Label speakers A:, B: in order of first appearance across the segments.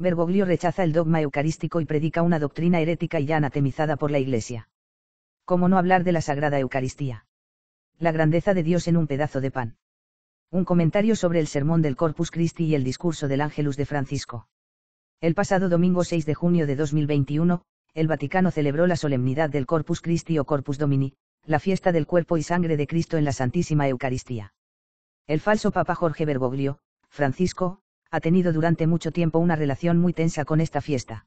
A: Bergoglio rechaza el dogma eucarístico y predica una doctrina herética y ya anatemizada por la Iglesia. ¿Cómo no hablar de la Sagrada Eucaristía? La grandeza de Dios en un pedazo de pan. Un comentario sobre el sermón del Corpus Christi y el discurso del Ángelus de Francisco. El pasado domingo 6 de junio de 2021, el Vaticano celebró la solemnidad del Corpus Christi o Corpus Domini, la fiesta del cuerpo y sangre de Cristo en la Santísima Eucaristía. El falso Papa Jorge Bergoglio, Francisco, ha tenido durante mucho tiempo una relación muy tensa con esta fiesta.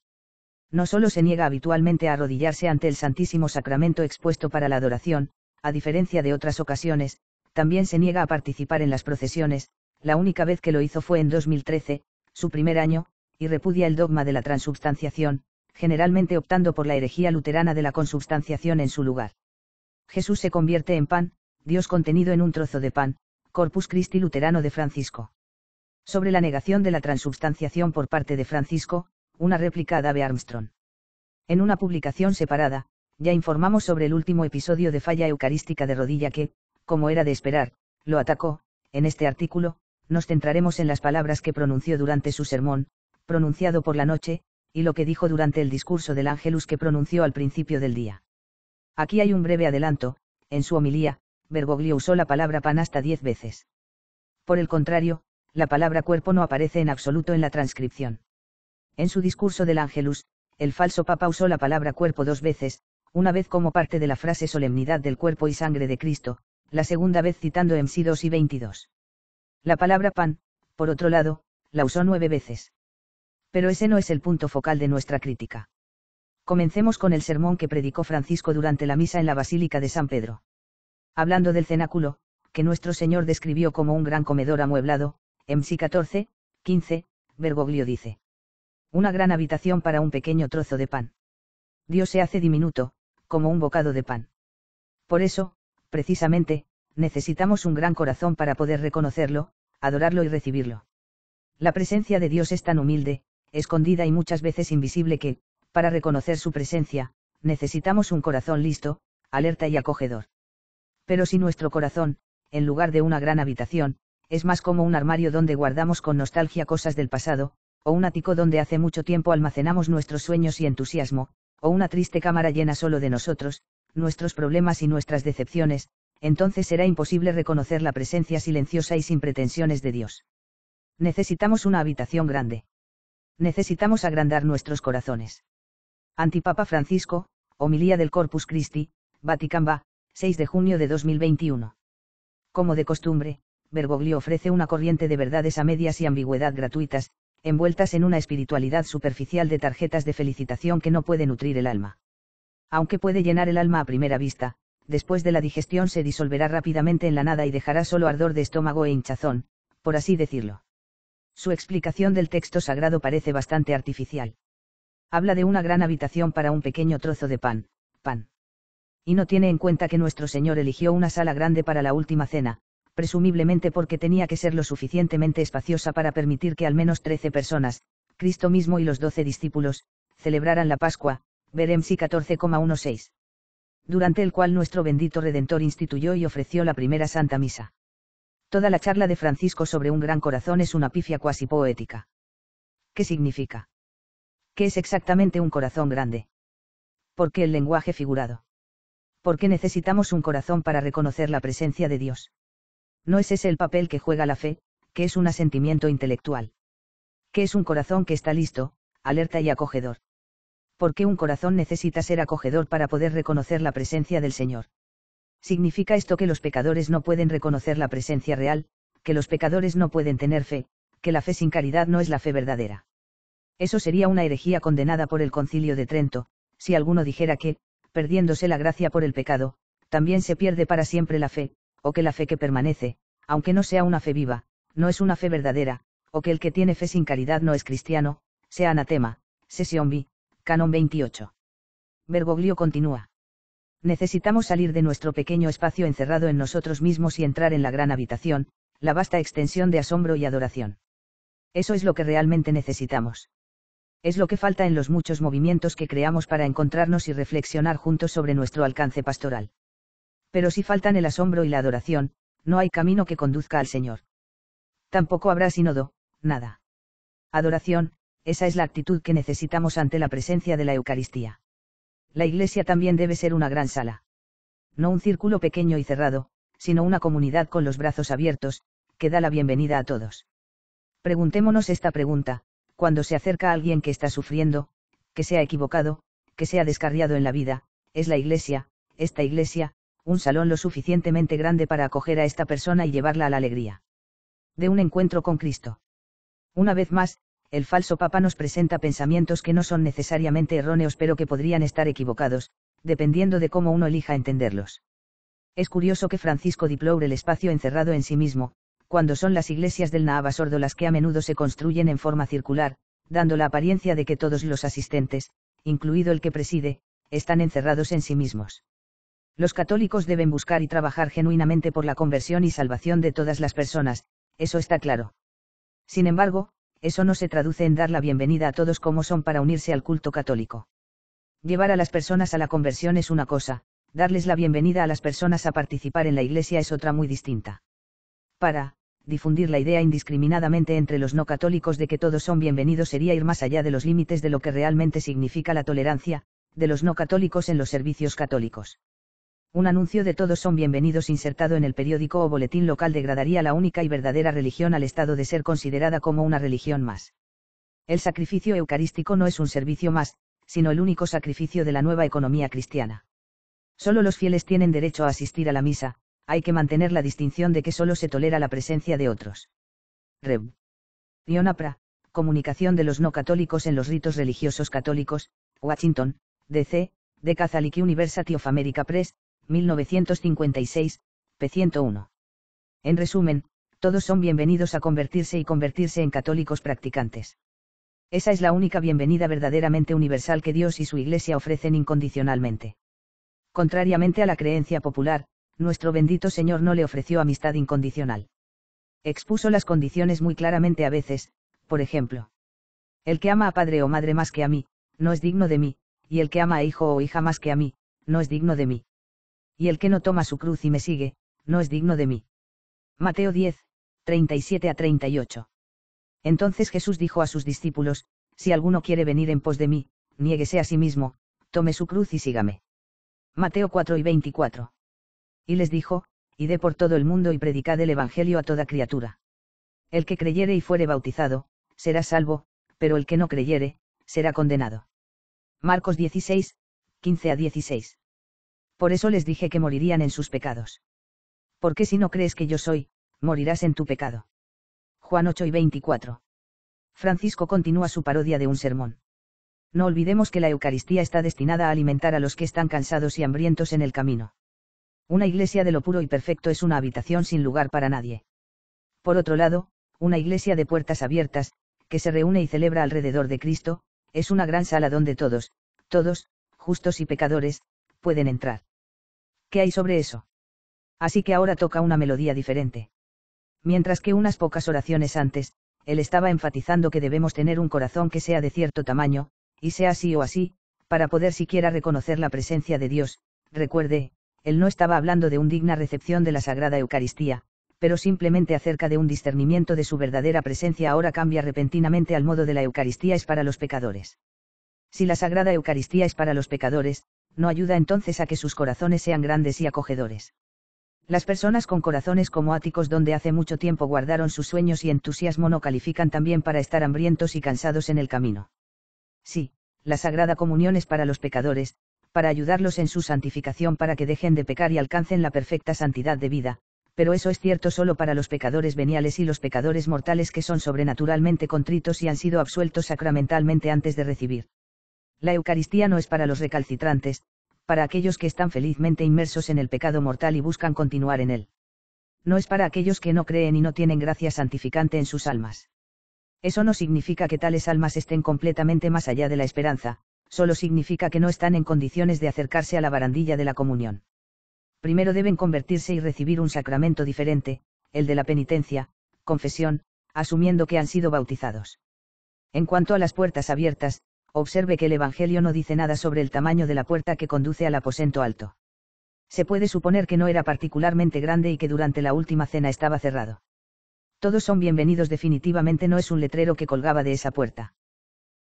A: No solo se niega habitualmente a arrodillarse ante el Santísimo Sacramento expuesto para la adoración, a diferencia de otras ocasiones, también se niega a participar en las procesiones, la única vez que lo hizo fue en 2013, su primer año, y repudia el dogma de la transubstanciación, generalmente optando por la herejía luterana de la consubstanciación en su lugar. Jesús se convierte en pan, Dios contenido en un trozo de pan, Corpus Christi luterano de Francisco sobre la negación de la transubstanciación por parte de Francisco, una réplica a Dave Armstrong. En una publicación separada, ya informamos sobre el último episodio de falla eucarística de rodilla que, como era de esperar, lo atacó, en este artículo, nos centraremos en las palabras que pronunció durante su sermón, pronunciado por la noche, y lo que dijo durante el discurso del Ángelus que pronunció al principio del día. Aquí hay un breve adelanto, en su homilía, Bergoglio usó la palabra panasta diez veces. Por el contrario, la palabra cuerpo no aparece en absoluto en la transcripción. En su discurso del Ángelus, el falso Papa usó la palabra cuerpo dos veces, una vez como parte de la frase solemnidad del cuerpo y sangre de Cristo, la segunda vez citando MC 2 y 22. La palabra pan, por otro lado, la usó nueve veces. Pero ese no es el punto focal de nuestra crítica. Comencemos con el sermón que predicó Francisco durante la misa en la Basílica de San Pedro. Hablando del cenáculo, que nuestro Señor describió como un gran comedor amueblado, MC 14, 15, Bergoglio dice. Una gran habitación para un pequeño trozo de pan. Dios se hace diminuto, como un bocado de pan. Por eso, precisamente, necesitamos un gran corazón para poder reconocerlo, adorarlo y recibirlo. La presencia de Dios es tan humilde, escondida y muchas veces invisible que, para reconocer su presencia, necesitamos un corazón listo, alerta y acogedor. Pero si nuestro corazón, en lugar de una gran habitación, es más como un armario donde guardamos con nostalgia cosas del pasado, o un ático donde hace mucho tiempo almacenamos nuestros sueños y entusiasmo, o una triste cámara llena solo de nosotros, nuestros problemas y nuestras decepciones, entonces será imposible reconocer la presencia silenciosa y sin pretensiones de Dios. Necesitamos una habitación grande. Necesitamos agrandar nuestros corazones. Antipapa Francisco, Homilía del Corpus Christi, Vaticamba, 6 de junio de 2021. Como de costumbre, Bergoglio ofrece una corriente de verdades a medias y ambigüedad gratuitas, envueltas en una espiritualidad superficial de tarjetas de felicitación que no puede nutrir el alma. Aunque puede llenar el alma a primera vista, después de la digestión se disolverá rápidamente en la nada y dejará solo ardor de estómago e hinchazón, por así decirlo. Su explicación del texto sagrado parece bastante artificial. Habla de una gran habitación para un pequeño trozo de pan, pan. Y no tiene en cuenta que nuestro Señor eligió una sala grande para la última cena, presumiblemente porque tenía que ser lo suficientemente espaciosa para permitir que al menos trece personas, Cristo mismo y los doce discípulos, celebraran la Pascua, Beremsi 14,16. Durante el cual nuestro bendito Redentor instituyó y ofreció la primera Santa Misa. Toda la charla de Francisco sobre un gran corazón es una pifia cuasi poética. ¿Qué significa? ¿Qué es exactamente un corazón grande? ¿Por qué el lenguaje figurado? ¿Por qué necesitamos un corazón para reconocer la presencia de Dios? no es ese el papel que juega la fe, que es un asentimiento intelectual. Que es un corazón que está listo, alerta y acogedor. Porque un corazón necesita ser acogedor para poder reconocer la presencia del Señor. Significa esto que los pecadores no pueden reconocer la presencia real, que los pecadores no pueden tener fe, que la fe sin caridad no es la fe verdadera. Eso sería una herejía condenada por el concilio de Trento, si alguno dijera que, perdiéndose la gracia por el pecado, también se pierde para siempre la fe, o que la fe que permanece, aunque no sea una fe viva, no es una fe verdadera, o que el que tiene fe sin caridad no es cristiano, sea anatema, sesión vi, canon 28. Bergoglio continúa. Necesitamos salir de nuestro pequeño espacio encerrado en nosotros mismos y entrar en la gran habitación, la vasta extensión de asombro y adoración. Eso es lo que realmente necesitamos. Es lo que falta en los muchos movimientos que creamos para encontrarnos y reflexionar juntos sobre nuestro alcance pastoral pero si faltan el asombro y la adoración, no hay camino que conduzca al Señor. Tampoco habrá sínodo, nada. Adoración, esa es la actitud que necesitamos ante la presencia de la Eucaristía. La iglesia también debe ser una gran sala. No un círculo pequeño y cerrado, sino una comunidad con los brazos abiertos, que da la bienvenida a todos. Preguntémonos esta pregunta, cuando se acerca a alguien que está sufriendo, que se ha equivocado, que se ha descarriado en la vida, ¿es la iglesia, esta iglesia, un salón lo suficientemente grande para acoger a esta persona y llevarla a la alegría. De un encuentro con Cristo. Una vez más, el falso Papa nos presenta pensamientos que no son necesariamente erróneos pero que podrían estar equivocados, dependiendo de cómo uno elija entenderlos. Es curioso que Francisco diploure el espacio encerrado en sí mismo, cuando son las iglesias del Sordo las que a menudo se construyen en forma circular, dando la apariencia de que todos los asistentes, incluido el que preside, están encerrados en sí mismos. Los católicos deben buscar y trabajar genuinamente por la conversión y salvación de todas las personas, eso está claro. Sin embargo, eso no se traduce en dar la bienvenida a todos como son para unirse al culto católico. Llevar a las personas a la conversión es una cosa, darles la bienvenida a las personas a participar en la Iglesia es otra muy distinta. Para, difundir la idea indiscriminadamente entre los no católicos de que todos son bienvenidos sería ir más allá de los límites de lo que realmente significa la tolerancia, de los no católicos en los servicios católicos un anuncio de todos son bienvenidos insertado en el periódico o boletín local degradaría la única y verdadera religión al estado de ser considerada como una religión más. El sacrificio eucarístico no es un servicio más, sino el único sacrificio de la nueva economía cristiana. Solo los fieles tienen derecho a asistir a la misa, hay que mantener la distinción de que solo se tolera la presencia de otros. Rev. Ionapra, Comunicación de los no católicos en los ritos religiosos católicos, Washington, D.C., The Catholic University of America Press, 1956, p. 101. En resumen, todos son bienvenidos a convertirse y convertirse en católicos practicantes. Esa es la única bienvenida verdaderamente universal que Dios y su Iglesia ofrecen incondicionalmente. Contrariamente a la creencia popular, nuestro bendito Señor no le ofreció amistad incondicional. Expuso las condiciones muy claramente a veces, por ejemplo. El que ama a padre o madre más que a mí, no es digno de mí, y el que ama a hijo o hija más que a mí, no es digno de mí y el que no toma su cruz y me sigue, no es digno de mí. Mateo 10, 37 a 38. Entonces Jesús dijo a sus discípulos, Si alguno quiere venir en pos de mí, niéguese a sí mismo, tome su cruz y sígame. Mateo 4 y 24. Y les dijo, y por todo el mundo y predicad el Evangelio a toda criatura. El que creyere y fuere bautizado, será salvo, pero el que no creyere, será condenado. Marcos 16, 15 a 16. Por eso les dije que morirían en sus pecados. Porque si no crees que yo soy, morirás en tu pecado. Juan 8 y 24. Francisco continúa su parodia de un sermón. No olvidemos que la Eucaristía está destinada a alimentar a los que están cansados y hambrientos en el camino. Una iglesia de lo puro y perfecto es una habitación sin lugar para nadie. Por otro lado, una iglesia de puertas abiertas, que se reúne y celebra alrededor de Cristo, es una gran sala donde todos, todos, justos y pecadores, pueden entrar. ¿Qué hay sobre eso? Así que ahora toca una melodía diferente. Mientras que unas pocas oraciones antes, él estaba enfatizando que debemos tener un corazón que sea de cierto tamaño, y sea así o así, para poder siquiera reconocer la presencia de Dios, recuerde, él no estaba hablando de una digna recepción de la Sagrada Eucaristía, pero simplemente acerca de un discernimiento de su verdadera presencia ahora cambia repentinamente al modo de la Eucaristía es para los pecadores. Si la Sagrada Eucaristía es para los pecadores, no ayuda entonces a que sus corazones sean grandes y acogedores. Las personas con corazones como áticos donde hace mucho tiempo guardaron sus sueños y entusiasmo no califican también para estar hambrientos y cansados en el camino. Sí, la Sagrada Comunión es para los pecadores, para ayudarlos en su santificación para que dejen de pecar y alcancen la perfecta santidad de vida, pero eso es cierto solo para los pecadores veniales y los pecadores mortales que son sobrenaturalmente contritos y han sido absueltos sacramentalmente antes de recibir la Eucaristía no es para los recalcitrantes, para aquellos que están felizmente inmersos en el pecado mortal y buscan continuar en él. No es para aquellos que no creen y no tienen gracia santificante en sus almas. Eso no significa que tales almas estén completamente más allá de la esperanza, solo significa que no están en condiciones de acercarse a la barandilla de la comunión. Primero deben convertirse y recibir un sacramento diferente, el de la penitencia, confesión, asumiendo que han sido bautizados. En cuanto a las puertas abiertas, observe que el Evangelio no dice nada sobre el tamaño de la puerta que conduce al aposento alto. Se puede suponer que no era particularmente grande y que durante la última cena estaba cerrado. Todos son bienvenidos definitivamente no es un letrero que colgaba de esa puerta.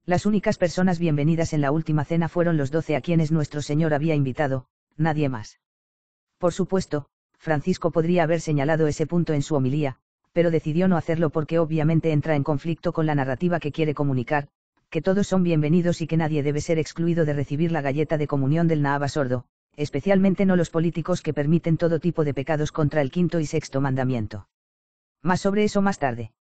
A: Las únicas personas bienvenidas en la última cena fueron los doce a quienes nuestro Señor había invitado, nadie más. Por supuesto, Francisco podría haber señalado ese punto en su homilía, pero decidió no hacerlo porque obviamente entra en conflicto con la narrativa que quiere comunicar, que todos son bienvenidos y que nadie debe ser excluido de recibir la galleta de comunión del Naaba sordo, especialmente no los políticos que permiten todo tipo de pecados contra el quinto y sexto mandamiento. Más sobre eso más tarde.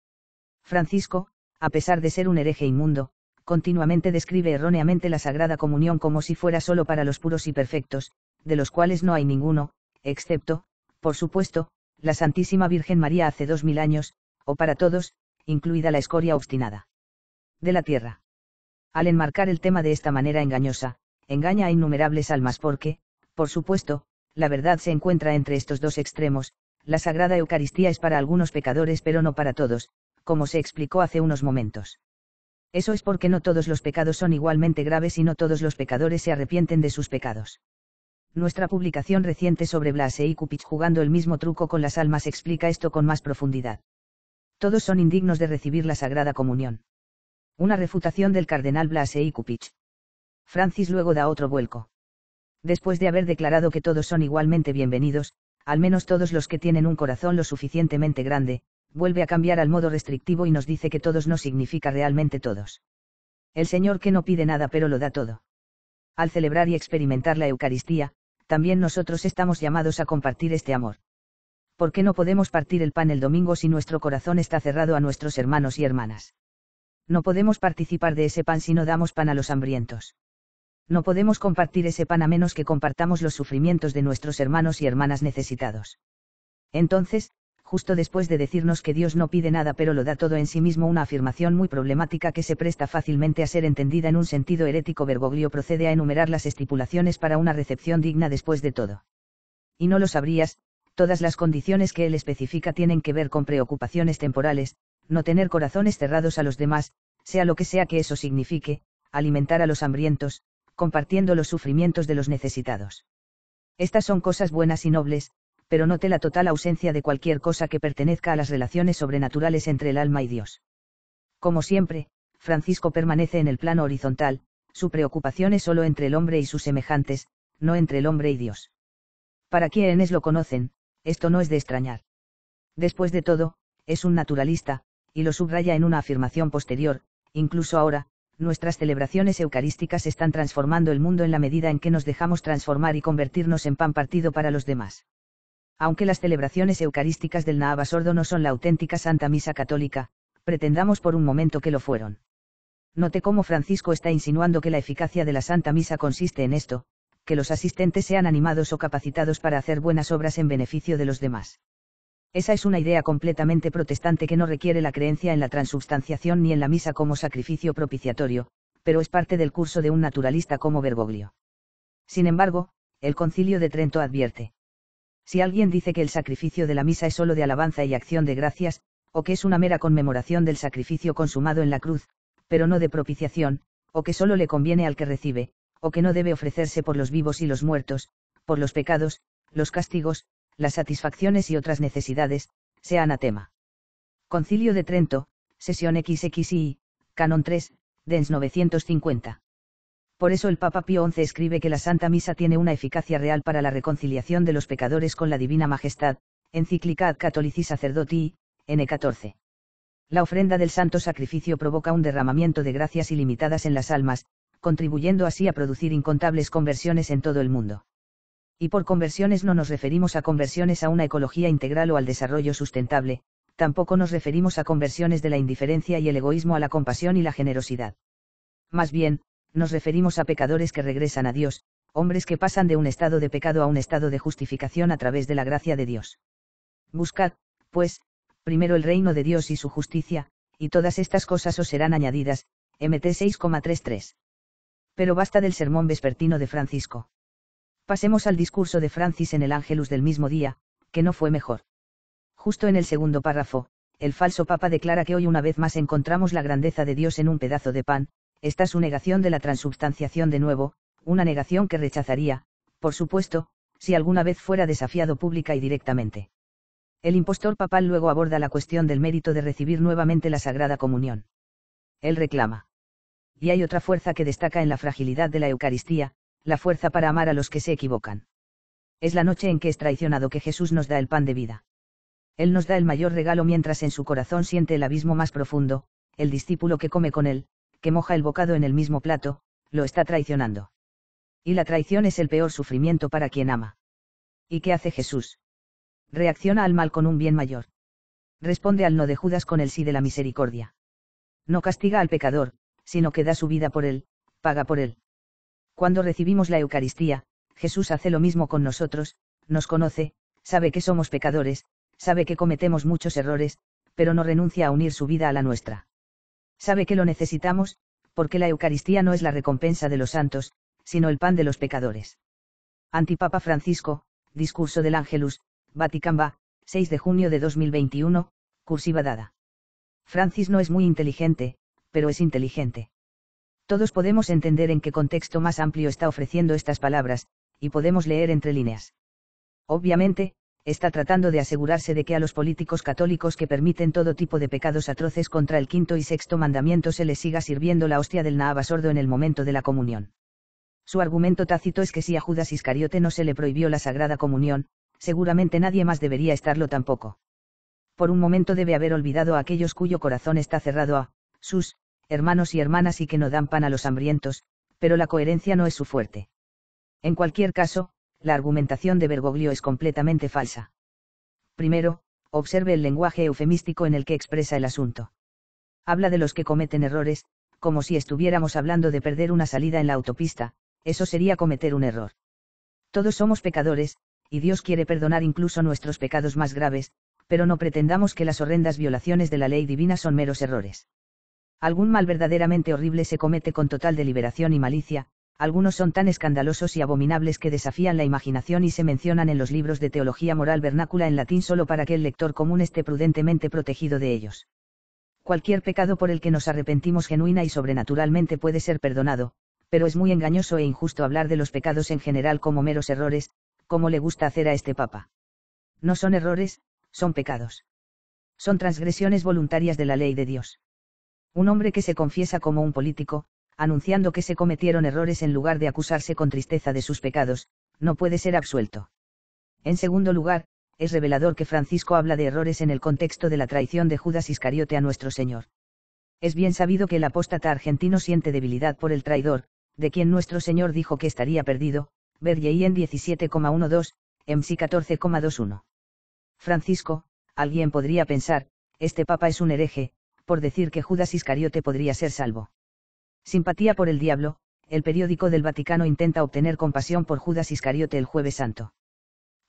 A: Francisco, a pesar de ser un hereje inmundo, continuamente describe erróneamente la Sagrada Comunión como si fuera solo para los puros y perfectos, de los cuales no hay ninguno, excepto, por supuesto, la Santísima Virgen María hace dos mil años, o para todos, incluida la escoria obstinada. De la tierra. Al enmarcar el tema de esta manera engañosa, engaña a innumerables almas porque, por supuesto, la verdad se encuentra entre estos dos extremos, la Sagrada Eucaristía es para algunos pecadores pero no para todos, como se explicó hace unos momentos. Eso es porque no todos los pecados son igualmente graves y no todos los pecadores se arrepienten de sus pecados. Nuestra publicación reciente sobre Blase y Cupich jugando el mismo truco con las almas explica esto con más profundidad. Todos son indignos de recibir la Sagrada Comunión. Una refutación del cardenal Blase y Kupich. Francis luego da otro vuelco. Después de haber declarado que todos son igualmente bienvenidos, al menos todos los que tienen un corazón lo suficientemente grande, vuelve a cambiar al modo restrictivo y nos dice que todos no significa realmente todos. El Señor que no pide nada pero lo da todo. Al celebrar y experimentar la Eucaristía, también nosotros estamos llamados a compartir este amor. ¿Por qué no podemos partir el pan el domingo si nuestro corazón está cerrado a nuestros hermanos y hermanas? No podemos participar de ese pan si no damos pan a los hambrientos. No podemos compartir ese pan a menos que compartamos los sufrimientos de nuestros hermanos y hermanas necesitados. Entonces, justo después de decirnos que Dios no pide nada pero lo da todo en sí mismo, una afirmación muy problemática que se presta fácilmente a ser entendida en un sentido herético, Bergoglio procede a enumerar las estipulaciones para una recepción digna después de todo. Y no lo sabrías, todas las condiciones que él especifica tienen que ver con preocupaciones temporales, no tener corazones cerrados a los demás, sea lo que sea que eso signifique, alimentar a los hambrientos, compartiendo los sufrimientos de los necesitados. Estas son cosas buenas y nobles, pero note la total ausencia de cualquier cosa que pertenezca a las relaciones sobrenaturales entre el alma y Dios. Como siempre, Francisco permanece en el plano horizontal, su preocupación es solo entre el hombre y sus semejantes, no entre el hombre y Dios. Para quienes lo conocen, esto no es de extrañar. Después de todo, es un naturalista, y lo subraya en una afirmación posterior, incluso ahora, nuestras celebraciones eucarísticas están transformando el mundo en la medida en que nos dejamos transformar y convertirnos en pan partido para los demás. Aunque las celebraciones eucarísticas del sordo no son la auténtica Santa Misa Católica, pretendamos por un momento que lo fueron. Note cómo Francisco está insinuando que la eficacia de la Santa Misa consiste en esto, que los asistentes sean animados o capacitados para hacer buenas obras en beneficio de los demás. Esa es una idea completamente protestante que no requiere la creencia en la transubstanciación ni en la misa como sacrificio propiciatorio, pero es parte del curso de un naturalista como Bergoglio. Sin embargo, el concilio de Trento advierte. Si alguien dice que el sacrificio de la misa es solo de alabanza y acción de gracias, o que es una mera conmemoración del sacrificio consumado en la cruz, pero no de propiciación, o que solo le conviene al que recibe, o que no debe ofrecerse por los vivos y los muertos, por los pecados, los castigos, las satisfacciones y otras necesidades, a anatema. Concilio de Trento, sesión XXI, Canon 3, Dens 950. Por eso el Papa Pío XI escribe que la Santa Misa tiene una eficacia real para la reconciliación de los pecadores con la Divina Majestad, encíclica Ad Catholici Sacerdoti, N14. La ofrenda del Santo Sacrificio provoca un derramamiento de gracias ilimitadas en las almas, contribuyendo así a producir incontables conversiones en todo el mundo. Y por conversiones no nos referimos a conversiones a una ecología integral o al desarrollo sustentable, tampoco nos referimos a conversiones de la indiferencia y el egoísmo a la compasión y la generosidad. Más bien, nos referimos a pecadores que regresan a Dios, hombres que pasan de un estado de pecado a un estado de justificación a través de la gracia de Dios. Buscad, pues, primero el reino de Dios y su justicia, y todas estas cosas os serán añadidas, MT 6,33. Pero basta del sermón vespertino de Francisco. Pasemos al discurso de Francis en el Angelus del mismo día, que no fue mejor. Justo en el segundo párrafo, el falso Papa declara que hoy una vez más encontramos la grandeza de Dios en un pedazo de pan, esta su negación de la transubstanciación de nuevo, una negación que rechazaría, por supuesto, si alguna vez fuera desafiado pública y directamente. El impostor papal luego aborda la cuestión del mérito de recibir nuevamente la Sagrada Comunión. Él reclama. Y hay otra fuerza que destaca en la fragilidad de la Eucaristía, la fuerza para amar a los que se equivocan. Es la noche en que es traicionado que Jesús nos da el pan de vida. Él nos da el mayor regalo mientras en su corazón siente el abismo más profundo, el discípulo que come con él, que moja el bocado en el mismo plato, lo está traicionando. Y la traición es el peor sufrimiento para quien ama. ¿Y qué hace Jesús? Reacciona al mal con un bien mayor. Responde al no de Judas con el sí de la misericordia. No castiga al pecador, sino que da su vida por él, paga por él. Cuando recibimos la Eucaristía, Jesús hace lo mismo con nosotros, nos conoce, sabe que somos pecadores, sabe que cometemos muchos errores, pero no renuncia a unir su vida a la nuestra. Sabe que lo necesitamos, porque la Eucaristía no es la recompensa de los santos, sino el pan de los pecadores. Antipapa Francisco, Discurso del Ángelus, Vaticamba, 6 de junio de 2021, cursiva dada. Francis no es muy inteligente, pero es inteligente. Todos podemos entender en qué contexto más amplio está ofreciendo estas palabras, y podemos leer entre líneas. Obviamente, está tratando de asegurarse de que a los políticos católicos que permiten todo tipo de pecados atroces contra el quinto y sexto mandamiento se les siga sirviendo la hostia del sordo en el momento de la comunión. Su argumento tácito es que si a Judas Iscariote no se le prohibió la Sagrada Comunión, seguramente nadie más debería estarlo tampoco. Por un momento debe haber olvidado a aquellos cuyo corazón está cerrado a sus hermanos y hermanas y que no dan pan a los hambrientos, pero la coherencia no es su fuerte. En cualquier caso, la argumentación de Bergoglio es completamente falsa. Primero, observe el lenguaje eufemístico en el que expresa el asunto. Habla de los que cometen errores, como si estuviéramos hablando de perder una salida en la autopista, eso sería cometer un error. Todos somos pecadores, y Dios quiere perdonar incluso nuestros pecados más graves, pero no pretendamos que las horrendas violaciones de la ley divina son meros errores. Algún mal verdaderamente horrible se comete con total deliberación y malicia, algunos son tan escandalosos y abominables que desafían la imaginación y se mencionan en los libros de teología moral vernácula en latín solo para que el lector común esté prudentemente protegido de ellos. Cualquier pecado por el que nos arrepentimos genuina y sobrenaturalmente puede ser perdonado, pero es muy engañoso e injusto hablar de los pecados en general como meros errores, como le gusta hacer a este papa. No son errores, son pecados. Son transgresiones voluntarias de la ley de Dios. Un hombre que se confiesa como un político, anunciando que se cometieron errores en lugar de acusarse con tristeza de sus pecados, no puede ser absuelto. En segundo lugar, es revelador que Francisco habla de errores en el contexto de la traición de Judas Iscariote a nuestro Señor. Es bien sabido que el apóstata argentino siente debilidad por el traidor, de quien nuestro Señor dijo que estaría perdido, ver en 17,12, MC 14,21. Francisco, alguien podría pensar, este papa es un hereje, por decir que Judas Iscariote podría ser salvo. Simpatía por el diablo, el periódico del Vaticano intenta obtener compasión por Judas Iscariote el jueves santo.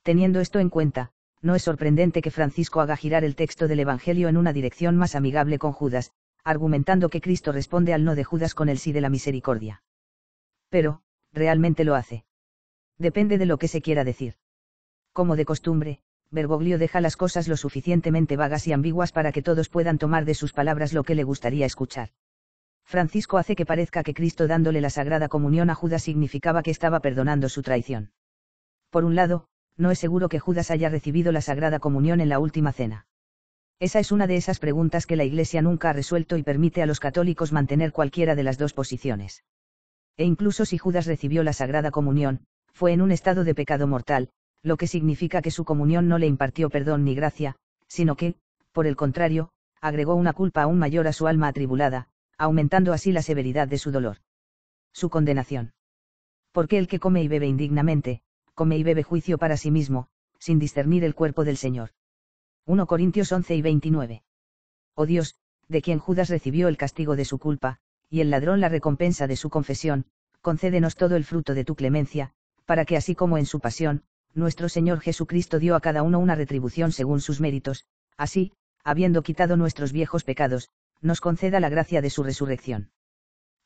A: Teniendo esto en cuenta, no es sorprendente que Francisco haga girar el texto del Evangelio en una dirección más amigable con Judas, argumentando que Cristo responde al no de Judas con el sí de la misericordia. Pero, realmente lo hace. Depende de lo que se quiera decir. Como de costumbre, Bergoglio deja las cosas lo suficientemente vagas y ambiguas para que todos puedan tomar de sus palabras lo que le gustaría escuchar. Francisco hace que parezca que Cristo dándole la Sagrada Comunión a Judas significaba que estaba perdonando su traición. Por un lado, no es seguro que Judas haya recibido la Sagrada Comunión en la Última Cena. Esa es una de esas preguntas que la Iglesia nunca ha resuelto y permite a los católicos mantener cualquiera de las dos posiciones. E incluso si Judas recibió la Sagrada Comunión, fue en un estado de pecado mortal, lo que significa que su comunión no le impartió perdón ni gracia, sino que, por el contrario, agregó una culpa aún mayor a su alma atribulada, aumentando así la severidad de su dolor. Su condenación. Porque el que come y bebe indignamente, come y bebe juicio para sí mismo, sin discernir el cuerpo del Señor. 1 Corintios 11 y 29. Oh Dios, de quien Judas recibió el castigo de su culpa, y el ladrón la recompensa de su confesión, concédenos todo el fruto de tu clemencia, para que así como en su pasión, nuestro Señor Jesucristo dio a cada uno una retribución según sus méritos, así, habiendo quitado nuestros viejos pecados, nos conceda la gracia de su resurrección.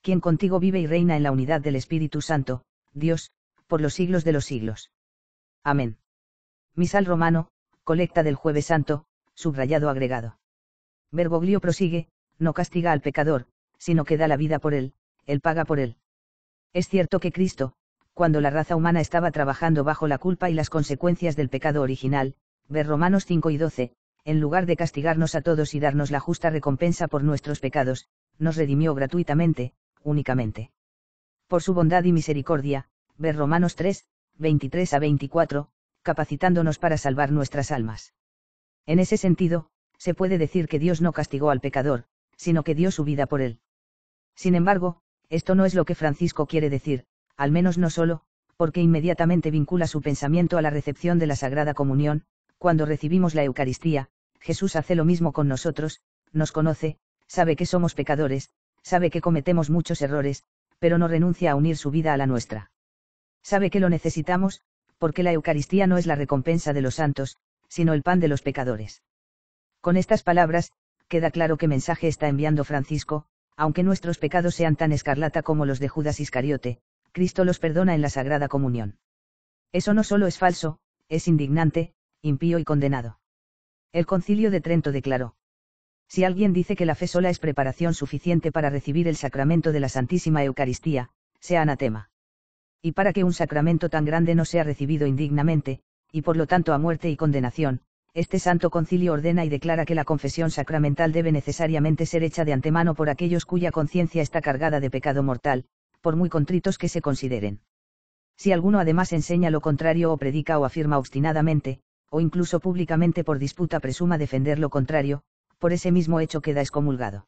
A: Quien contigo vive y reina en la unidad del Espíritu Santo, Dios, por los siglos de los siglos. Amén. Misal romano, colecta del jueves santo, subrayado agregado. Bergoglio prosigue, no castiga al pecador, sino que da la vida por él, él paga por él. Es cierto que Cristo, cuando la raza humana estaba trabajando bajo la culpa y las consecuencias del pecado original, ver Romanos 5 y 12, en lugar de castigarnos a todos y darnos la justa recompensa por nuestros pecados, nos redimió gratuitamente, únicamente. Por su bondad y misericordia, ver Romanos 3, 23 a 24, capacitándonos para salvar nuestras almas. En ese sentido, se puede decir que Dios no castigó al pecador, sino que dio su vida por él. Sin embargo, esto no es lo que Francisco quiere decir, al menos no solo, porque inmediatamente vincula su pensamiento a la recepción de la Sagrada Comunión, cuando recibimos la Eucaristía, Jesús hace lo mismo con nosotros, nos conoce, sabe que somos pecadores, sabe que cometemos muchos errores, pero no renuncia a unir su vida a la nuestra. Sabe que lo necesitamos, porque la Eucaristía no es la recompensa de los santos, sino el pan de los pecadores. Con estas palabras, queda claro qué mensaje está enviando Francisco, aunque nuestros pecados sean tan escarlata como los de Judas Iscariote, Cristo los perdona en la Sagrada Comunión. Eso no solo es falso, es indignante, impío y condenado. El concilio de Trento declaró. Si alguien dice que la fe sola es preparación suficiente para recibir el sacramento de la Santísima Eucaristía, sea anatema. Y para que un sacramento tan grande no sea recibido indignamente, y por lo tanto a muerte y condenación, este santo concilio ordena y declara que la confesión sacramental debe necesariamente ser hecha de antemano por aquellos cuya conciencia está cargada de pecado mortal, por muy contritos que se consideren. Si alguno además enseña lo contrario o predica o afirma obstinadamente, o incluso públicamente por disputa presuma defender lo contrario, por ese mismo hecho queda excomulgado.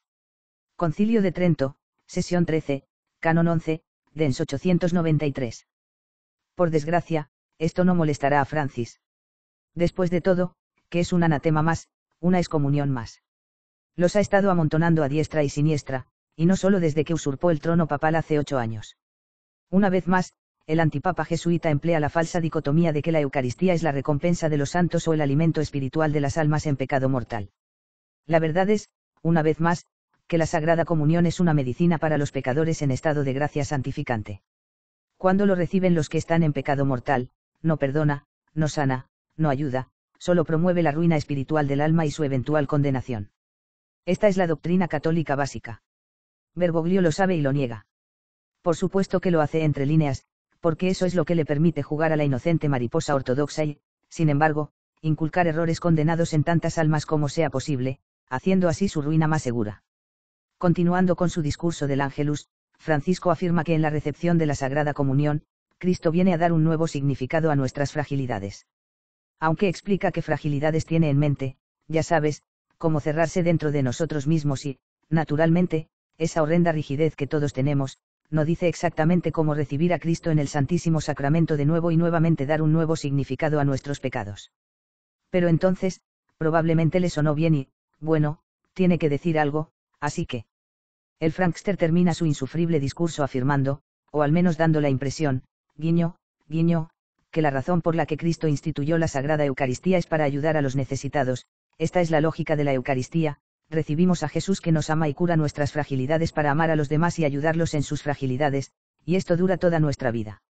A: Concilio de Trento, sesión 13, canon 11, dens 893. Por desgracia, esto no molestará a Francis. Después de todo, que es un anatema más, una excomunión más. Los ha estado amontonando a diestra y siniestra, y no solo desde que usurpó el trono papal hace ocho años. Una vez más, el antipapa jesuita emplea la falsa dicotomía de que la Eucaristía es la recompensa de los santos o el alimento espiritual de las almas en pecado mortal. La verdad es, una vez más, que la Sagrada Comunión es una medicina para los pecadores en estado de gracia santificante. Cuando lo reciben los que están en pecado mortal, no perdona, no sana, no ayuda, solo promueve la ruina espiritual del alma y su eventual condenación. Esta es la doctrina católica básica. Bergoglio lo sabe y lo niega. Por supuesto que lo hace entre líneas, porque eso es lo que le permite jugar a la inocente mariposa ortodoxa y, sin embargo, inculcar errores condenados en tantas almas como sea posible, haciendo así su ruina más segura. Continuando con su discurso del Ángelus, Francisco afirma que en la recepción de la Sagrada Comunión, Cristo viene a dar un nuevo significado a nuestras fragilidades. Aunque explica qué fragilidades tiene en mente, ya sabes, cómo cerrarse dentro de nosotros mismos y, naturalmente, esa horrenda rigidez que todos tenemos, no dice exactamente cómo recibir a Cristo en el Santísimo Sacramento de nuevo y nuevamente dar un nuevo significado a nuestros pecados. Pero entonces, probablemente le sonó bien y, bueno, tiene que decir algo, así que. El Frankster termina su insufrible discurso afirmando, o al menos dando la impresión, guiño, guiño, que la razón por la que Cristo instituyó la Sagrada Eucaristía es para ayudar a los necesitados, esta es la lógica de la Eucaristía, recibimos a Jesús que nos ama y cura nuestras fragilidades para amar a los demás y ayudarlos en sus fragilidades, y esto dura toda nuestra vida.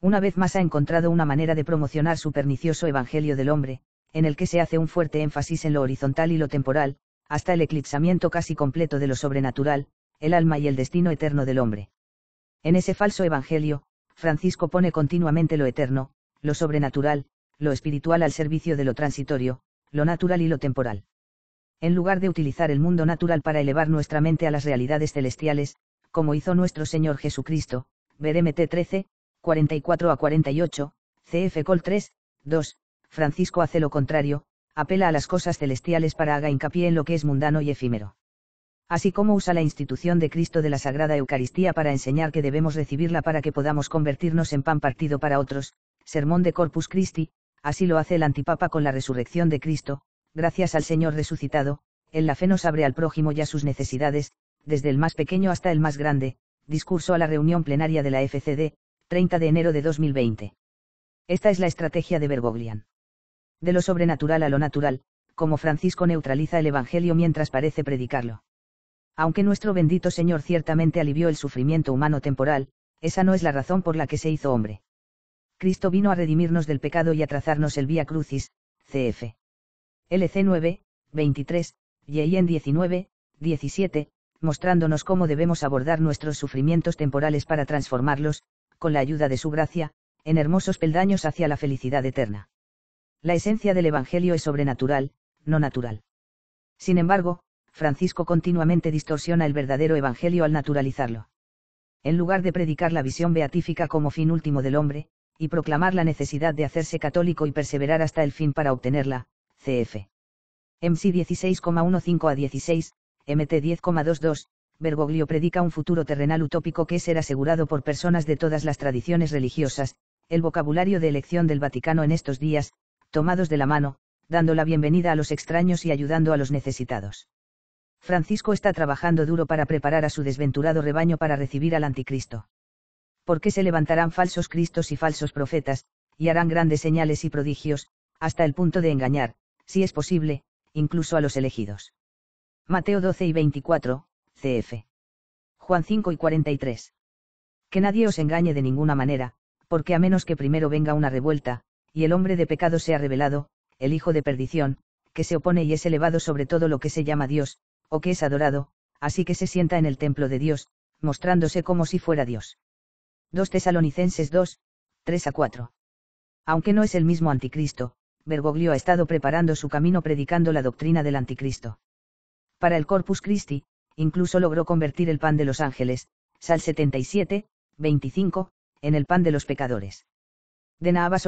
A: Una vez más ha encontrado una manera de promocionar su pernicioso Evangelio del Hombre, en el que se hace un fuerte énfasis en lo horizontal y lo temporal, hasta el eclipsamiento casi completo de lo sobrenatural, el alma y el destino eterno del hombre. En ese falso Evangelio, Francisco pone continuamente lo eterno, lo sobrenatural, lo espiritual al servicio de lo transitorio, lo natural y lo temporal en lugar de utilizar el mundo natural para elevar nuestra mente a las realidades celestiales, como hizo nuestro Señor Jesucristo, BDMT 13, 44 a 48, CF Col 3, 2, Francisco hace lo contrario, apela a las cosas celestiales para haga hincapié en lo que es mundano y efímero. Así como usa la institución de Cristo de la Sagrada Eucaristía para enseñar que debemos recibirla para que podamos convertirnos en pan partido para otros, Sermón de Corpus Christi, así lo hace el antipapa con la resurrección de Cristo, gracias al Señor resucitado, en la fe nos abre al prójimo ya sus necesidades, desde el más pequeño hasta el más grande, discurso a la reunión plenaria de la FCD, 30 de enero de 2020. Esta es la estrategia de Bergoglian. De lo sobrenatural a lo natural, como Francisco neutraliza el Evangelio mientras parece predicarlo. Aunque nuestro bendito Señor ciertamente alivió el sufrimiento humano temporal, esa no es la razón por la que se hizo hombre. Cristo vino a redimirnos del pecado y a trazarnos el vía crucis, cf. LC 9, 23, y en 19, 17, mostrándonos cómo debemos abordar nuestros sufrimientos temporales para transformarlos, con la ayuda de su gracia, en hermosos peldaños hacia la felicidad eterna. La esencia del Evangelio es sobrenatural, no natural. Sin embargo, Francisco continuamente distorsiona el verdadero Evangelio al naturalizarlo. En lugar de predicar la visión beatífica como fin último del hombre, y proclamar la necesidad de hacerse católico y perseverar hasta el fin para obtenerla, CF. MC 16,15 a 16, MT 10,22, Bergoglio predica un futuro terrenal utópico que es ser asegurado por personas de todas las tradiciones religiosas, el vocabulario de elección del Vaticano en estos días, tomados de la mano, dando la bienvenida a los extraños y ayudando a los necesitados. Francisco está trabajando duro para preparar a su desventurado rebaño para recibir al anticristo. Porque se levantarán falsos cristos y falsos profetas, y harán grandes señales y prodigios, hasta el punto de engañar, si es posible, incluso a los elegidos. Mateo 12 y 24, cf. Juan 5 y 43. Que nadie os engañe de ninguna manera, porque a menos que primero venga una revuelta, y el hombre de pecado sea revelado, el hijo de perdición, que se opone y es elevado sobre todo lo que se llama Dios, o que es adorado, así que se sienta en el templo de Dios, mostrándose como si fuera Dios. 2 Tesalonicenses 2, 3 a 4. Aunque no es el mismo anticristo, Bergoglio ha estado preparando su camino predicando la doctrina del anticristo. Para el Corpus Christi, incluso logró convertir el pan de los ángeles, Sal 77, 25, en el pan de los pecadores. De Navas